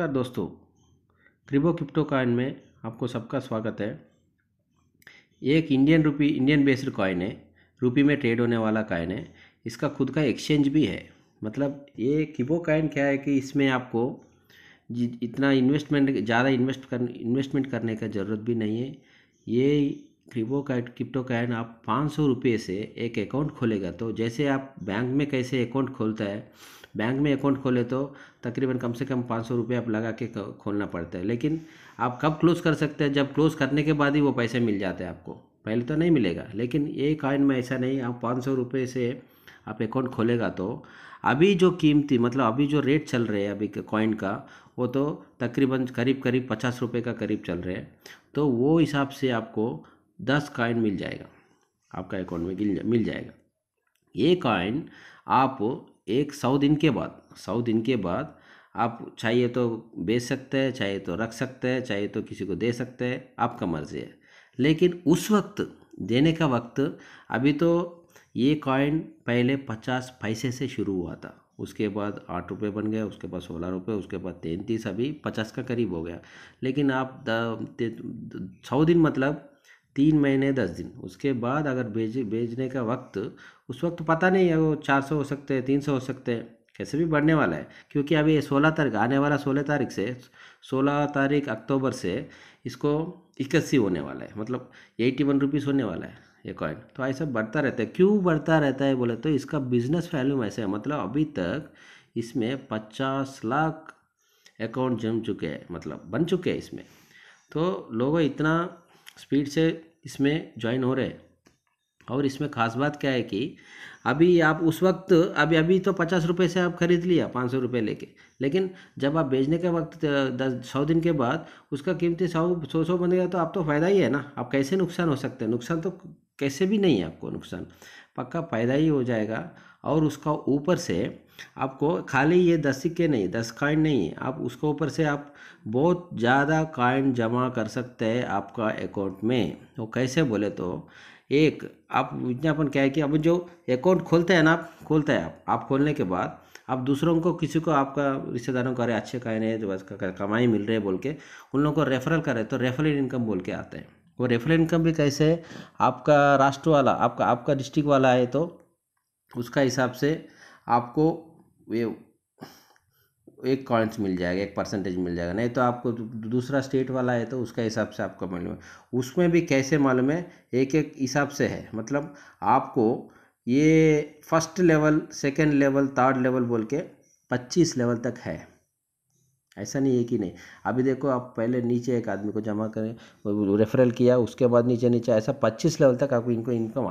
नमस्कार दोस्तों क्रिबो crypto coin में आपको सबका स्वागत है एक Indian rupee Indian based coin है रुपी में ट्रेड होने वाला कॉइन है इसका खुद का एक्सचेंज भी है मतलब ये क्रिबो कॉइन क्या है कि इसमें आपको इतना इन्वेस्टमेंट ज़्यादा इन्वेस्ट कर इन्वेस्टमेंट करने का ज़रूरत भी नहीं है ये क्रिपो कैट क्रिप्टो कैन आप पाँच सौ रुपये से एक अकाउंट खोलेगा तो जैसे आप बैंक में कैसे अकाउंट खोलता है बैंक में अकाउंट खोले तो तकरीबन कम से कम पाँच सौ रुपये आप लगा के खोलना पड़ता है लेकिन आप कब क्लोज़ कर सकते हैं जब क्लोज़ करने के बाद ही वो पैसे मिल जाते हैं आपको पहले तो नहीं मिलेगा लेकिन ये कॉइन में ऐसा नहीं आप पाँच सौ रुपये से आप अकाउंट खोलेगा तो अभी जो कीमती मतलब अभी जो रेट चल रहे हैं अभी कॉइन का वो तो तकरीबन करीब करीब पचास रुपये का करीब चल रहे हैं तो वो हिसाब से आपको दस कॉइन मिल जाएगा आपका अकाउंट में मिल जाएगा ये कॉइन आप एक सौ दिन के बाद सौ दिन के बाद आप चाहिए तो बेच सकते हैं चाहिए तो रख सकते हैं चाहिए तो किसी को दे सकते हैं आपका मर्ज़ी है लेकिन उस वक्त देने का वक्त अभी तो ये कॉइन पहले पचास पैसे से शुरू हुआ था उसके बाद आठ रुपये बन गया उसके बाद सोलह रुपये उसके बाद तैंतीस अभी पचास का करीब हो गया लेकिन आप सौ दिन मतलब तीन महीने दस दिन उसके बाद अगर भेज भेजने का वक्त उस वक्त पता नहीं है वो चार सौ हो सकते हैं तीन सौ हो सकते हैं कैसे भी बढ़ने वाला है क्योंकि अभी सोलह तारीख आने वाला सोलह तारीख से सोलह तारीख अक्टूबर से इसको इक्यासी होने वाला है मतलब एट्टी वन रुपीज़ होने वाला है ये कॉइन तो ऐसा बढ़ता रहता है क्यों बढ़ता रहता है बोले तो इसका बिजनेस वैल्यू ऐसे है मतलब अभी तक इसमें पचास लाख अकाउंट जम चुके हैं मतलब बन चुके हैं इसमें तो लोगों इतना स्पीड से इसमें ज्वाइन हो रहे हैं और इसमें खास बात क्या है कि अभी आप उस वक्त अभी अभी तो पचास रुपये से आप खरीद लिया पाँच सौ रुपये लेके लेकिन जब आप बेचने के वक्त दस सौ दिन के बाद उसका कीमती सौ सौ सौ बन गया तो आप तो फ़ायदा ही है ना आप कैसे नुकसान हो सकते हैं नुकसान तो कैसे भी नहीं है आपको नुकसान पक्का फ़ायदा ही हो जाएगा और उसका ऊपर से आपको खाली ये दस सिक्के नहीं दस कॉइन नहीं है आप उसके ऊपर से आप बहुत ज़्यादा कॉइन जमा कर सकते हैं आपका अकाउंट में वो तो कैसे बोले तो एक आप विज्ञापन क्या है कि अब जो अकाउंट खोलते हैं ना आप खोलते हैं आप आप खोलने के बाद आप दूसरों को किसी को आपका रिश्तेदारों को अरे अच्छे कॉइन है जो तो कमाई मिल रही है बोल के उन लोगों को रेफरल करें तो रेफरल इनकम बोल के आते हैं वो रेफरल इनकम भी कैसे है आपका राष्ट्र वाला आपका आपका डिस्ट्रिक्ट वाला है तो उसका हिसाब से आपको ये एक कॉइंट्स मिल जाएगा एक परसेंटेज मिल जाएगा नहीं तो आपको दूसरा स्टेट वाला है तो उसका हिसाब से आपको मालूम है उसमें भी कैसे मालूम है एक एक हिसाब से है मतलब आपको ये first level second level third level बोल के पच्चीस लेवल तक है ऐसा नहीं है कि नहीं अभी देखो आप पहले नीचे एक आदमी को जमा करें रेफरल किया उसके बाद नीचे नीचे ऐसा पच्चीस लेवल तक आपको इनको इनकम